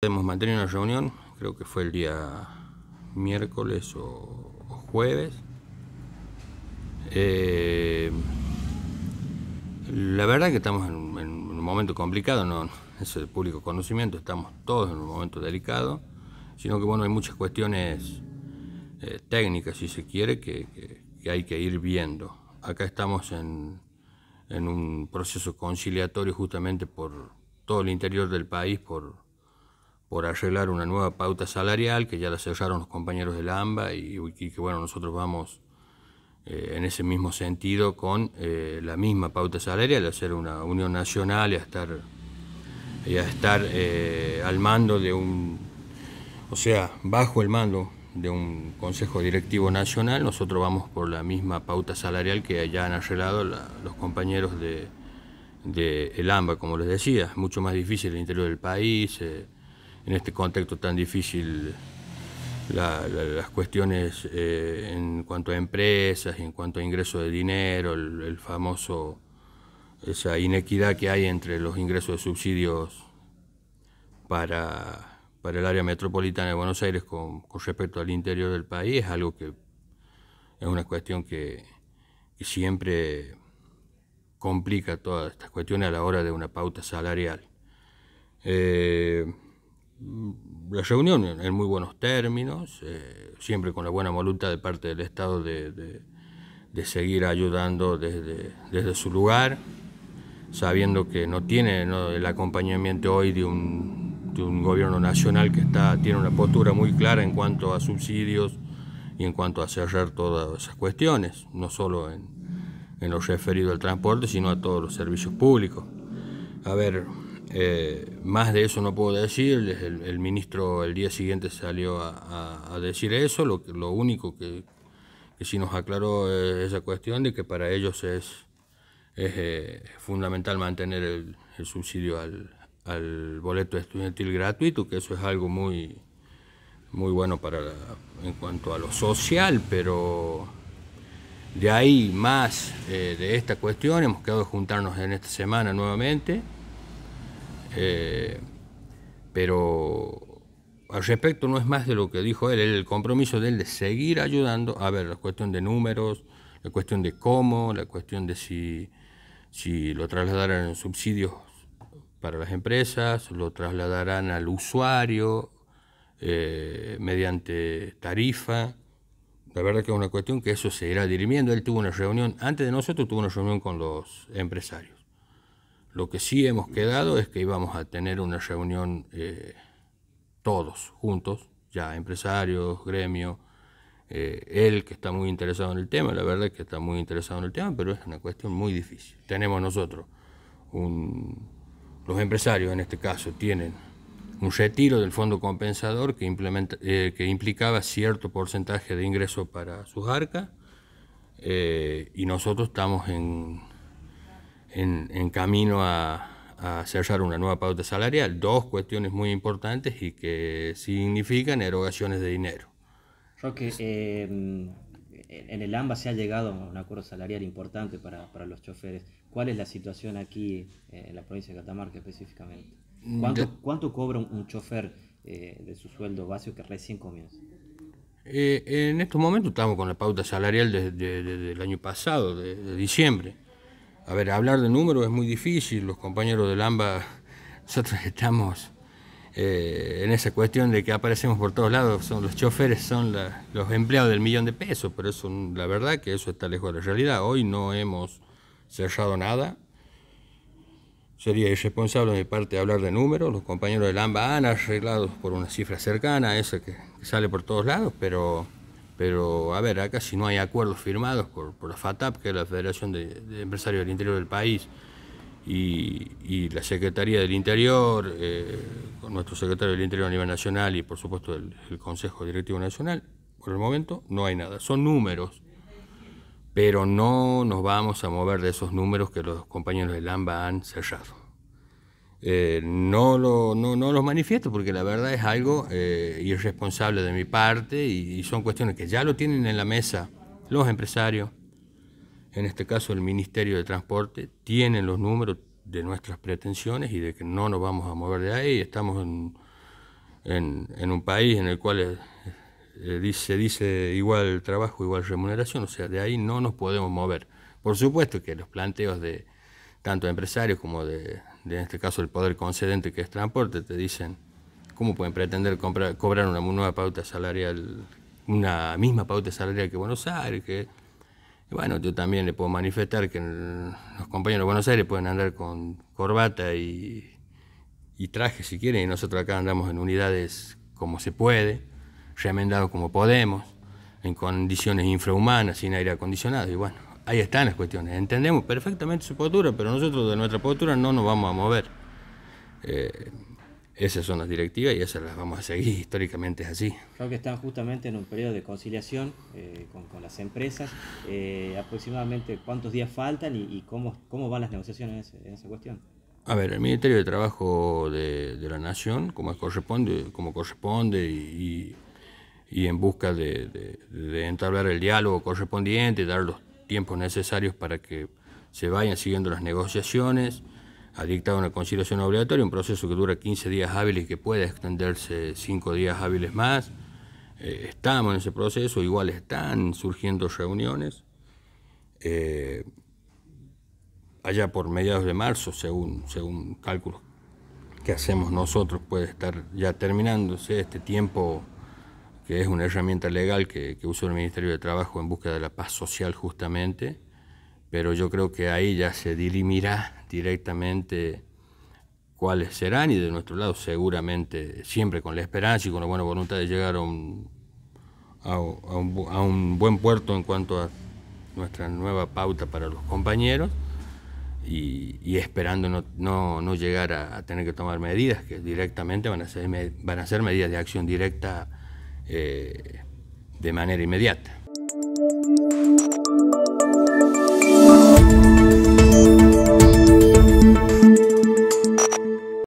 Hemos mantenido una reunión, creo que fue el día miércoles o, jueves. Eh, la verdad que estamos en, un momento complicado, no es el público conocimiento, estamos todos en un momento delicado, sino que bueno, hay muchas cuestiones eh, técnicas, si se quiere, que, hay que ir viendo. Acá estamos en, en un proceso conciliatorio justamente por todo el interior del país, por por arreglar una nueva pauta salarial que ya la cerraron los compañeros del AMBA y, que bueno, nosotros vamos eh, en ese mismo sentido con eh, la misma pauta salarial, hacer una unión nacional y a estar, y a estar eh, al mando de un, o sea, bajo el mando de un Consejo Directivo Nacional, nosotros vamos por la misma pauta salarial que ya han arreglado los compañeros de, el AMBA, como les decía, mucho más difícil el interior del país en este contexto tan difícil las cuestiones eh, en cuanto a empresas, en cuanto a ingresos de dinero, el, famoso, esa inequidad que hay entre los ingresos de subsidios para, el área metropolitana de Buenos Aires con, respecto al interior del país, es algo que es una cuestión que, siempre complica todas estas cuestiones a la hora de una pauta salarial. Eh, Mm, la reunión en muy buenos términos, eh, siempre con la buena voluntad de parte del Estado de, de, seguir ayudando desde, desde, su lugar, sabiendo que no tiene el acompañamiento hoy de un, de un, gobierno nacional que está, tiene una postura muy clara en cuanto a subsidios y en cuanto a cerrar todas esas cuestiones, no solo en, en lo referido al transporte, sino a todos los servicios públicos. A ver, eh, más de eso no puedo decir, el, ministro el día siguiente salió a, decir eso, lo, único que, sí nos aclaró es eh, esa cuestión de que para ellos es, eh, fundamental mantener el, subsidio al, boleto estudiantil gratuito, que eso es algo muy, muy bueno para en cuanto a lo social, pero de ahí más eh, de esta cuestión hemos quedado de juntarnos en esta semana nuevamente eh, pero al respecto no es más de lo que dijo él, el compromiso de él de seguir ayudando, a ver, la cuestión de números, la cuestión de cómo, la cuestión de si, si lo trasladarán en subsidios para las empresas, lo trasladarán al usuario eh, mediante tarifa. La verdad que es una cuestión que eso se irá dirimiendo. Él tuvo una reunión, antes de nosotros tuvo una reunión con los empresarios. Lo que sí hemos quedado es que íbamos a tener una reunión eh, todos juntos, ya empresarios, gremio, eh, él que está muy interesado en el tema, la verdad es que está muy interesado en el tema, pero es una cuestión muy difícil. Tenemos nosotros, los empresarios en este caso, tienen un retiro del fondo compensador que, eh, que implicaba cierto porcentaje de ingreso para sus arcas y nosotros estamos en en, camino a, a, cerrar una nueva pauta salarial. Dos cuestiones muy importantes y que significan erogaciones de dinero. Roque, eh, en el AMBA se ha llegado a un acuerdo salarial importante para, los choferes. ¿Cuál es la situación aquí eh, en la provincia de Catamarca específicamente? ¿Cuánto, cobra un, chofer eh, de su sueldo vacío que recién comienza? en estos momentos estamos con la pauta salarial desde de, del año pasado, de, diciembre. A ver, hablar de números es muy difícil, los compañeros del AMBA, nosotros estamos eh, en esa cuestión de que aparecemos por todos lados, son los choferes son los empleados del millón de pesos, pero eso, la verdad que eso está lejos de la realidad. Hoy no hemos cerrado nada, Sería irresponsable de mi parte hablar de números. Los compañeros del AMBA han arreglado por una cifra cercana esa que sale por todos lados, pero pero, a ver, acá si no hay acuerdos firmados por, la FATAP, que es la Federación de, Empresarios del Interior del país, y, la Secretaría del Interior, eh, con nuestro secretario del Interior a nivel nacional y, por supuesto, el, Consejo Directivo Nacional, por el momento no hay nada. Son números, pero no nos vamos a mover de esos números que los compañeros de AMBA han cerrado. Eh, no, lo, los manifiesto porque la verdad es algo eh, irresponsable de mi parte y, son cuestiones que ya lo tienen en la mesa los empresarios, en este caso el Ministerio de Transporte, tienen los números de nuestras pretensiones y de que no nos vamos a mover de ahí. Estamos en, un país en el cual eh, se dice, dice igual trabajo, igual remuneración, o sea, de ahí no nos podemos mover. Por supuesto que los planteos de tanto empresarios como de, en este caso el poder concedente que es transporte, te dicen, ¿cómo pueden pretender cobrar una nueva pauta salarial, una misma pauta salarial que Buenos Aires? Que, bueno, yo también le puedo manifestar que los compañeros de Buenos Aires pueden andar con corbata y, traje si quieren, y nosotros acá andamos en unidades como se puede, remendados como podemos, en condiciones infrahumanas, sin aire acondicionado, y bueno ahí están las cuestiones. Entendemos perfectamente su postura, pero nosotros de nuestra postura no nos vamos a mover. Eh, esas son las directivas y esas las vamos a seguir, históricamente es así. Creo que están justamente en un periodo de conciliación eh, con, las empresas. Eh, aproximadamente cuántos días faltan y, cómo, cómo van las negociaciones en esa cuestión. A ver, el Ministerio de Trabajo de, la Nación, como corresponde, como corresponde y, en busca de, de entablar el diálogo correspondiente, dar los tiempos necesarios para que se vayan siguiendo las negociaciones, ha dictado una conciliación obligatoria, un proceso que dura 15 días hábiles y que puede extenderse 5 días hábiles más. Eh, estamos en ese proceso, igual están surgiendo reuniones. Eh, allá por mediados de marzo, según, según cálculos que hacemos nosotros, puede estar ya terminándose este tiempo que es una herramienta legal que, que usa el Ministerio de Trabajo en busca de la paz social justamente, pero yo creo que ahí ya se dirimirá directamente cuáles serán y de nuestro lado seguramente siempre con la esperanza y con la buena voluntad de llegar a un, a, un, buen puerto en cuanto a nuestra nueva pauta para los compañeros y, esperando no, no, llegar a, a, tener que tomar medidas que directamente van a ser, van a ser medidas de acción directa eh, de manera inmediata.